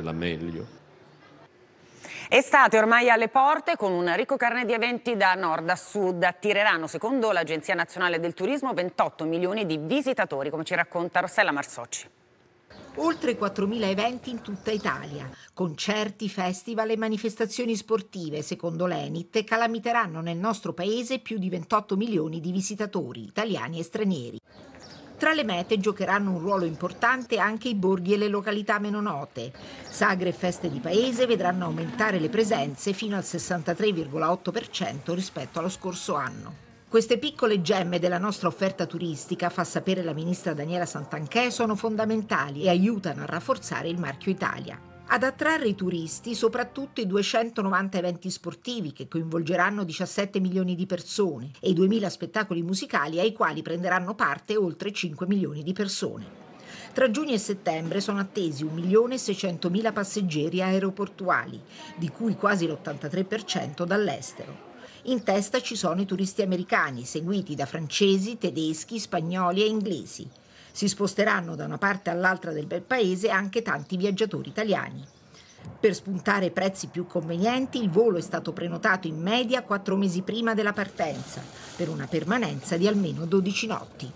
la meglio. Estate ormai alle porte con un ricco carne di eventi da nord a sud attireranno, secondo l'Agenzia Nazionale del Turismo, 28 milioni di visitatori, come ci racconta Rossella Marsocci. Oltre 4.000 eventi in tutta Italia, concerti, festival e manifestazioni sportive, secondo l'Enit, calamiteranno nel nostro paese più di 28 milioni di visitatori, italiani e stranieri. Tra le mete giocheranno un ruolo importante anche i borghi e le località meno note. Sagre e feste di paese vedranno aumentare le presenze fino al 63,8% rispetto allo scorso anno. Queste piccole gemme della nostra offerta turistica, fa sapere la ministra Daniela Santanchè, sono fondamentali e aiutano a rafforzare il marchio Italia. Ad attrarre i turisti soprattutto i 290 eventi sportivi che coinvolgeranno 17 milioni di persone e i 2.000 spettacoli musicali ai quali prenderanno parte oltre 5 milioni di persone. Tra giugno e settembre sono attesi 1.600.000 passeggeri aeroportuali, di cui quasi l'83% dall'estero. In testa ci sono i turisti americani, seguiti da francesi, tedeschi, spagnoli e inglesi. Si sposteranno da una parte all'altra del bel paese anche tanti viaggiatori italiani. Per spuntare prezzi più convenienti, il volo è stato prenotato in media quattro mesi prima della partenza, per una permanenza di almeno 12 notti.